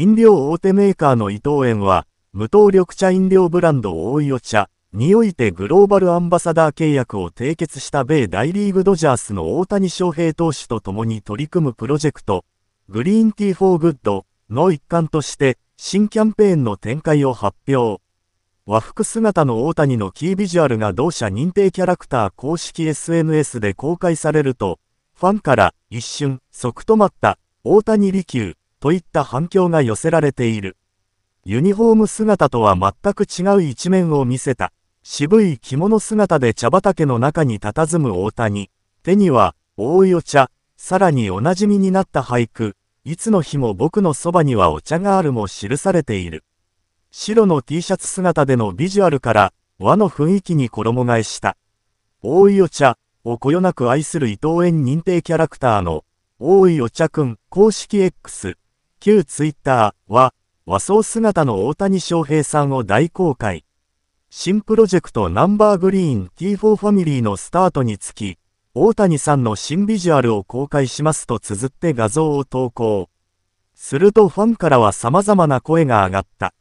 飲料大手メーカーの伊藤園は、無糖緑茶飲料ブランド大井お茶においてグローバルアンバサダー契約を締結した米大リーグドジャースの大谷翔平投手と共に取り組むプロジェクト、グリーンティーフォーグッドの一環として、新キャンペーンの展開を発表。和服姿の大谷のキービジュアルが同社認定キャラクター公式 SNS で公開されると、ファンから一瞬、即止まった、大谷利休といった反響が寄せられている。ユニフォーム姿とは全く違う一面を見せた。渋い着物姿で茶畑の中に佇む大谷。手には、大いお茶。さらにおなじみになった俳句。いつの日も僕のそばにはお茶があるも記されている。白の T シャツ姿でのビジュアルから和の雰囲気に衣替えした。大井お茶をこよなく愛する伊藤園認定キャラクターの大井お茶くん公式 X 旧ツイッターは和装姿の大谷翔平さんを大公開。新プロジェクトナンバーグリーン T4 ファミリーのスタートにつき、大谷さんの新ビジュアルを公開しますと綴って画像を投稿。するとファンからは様々な声が上がった。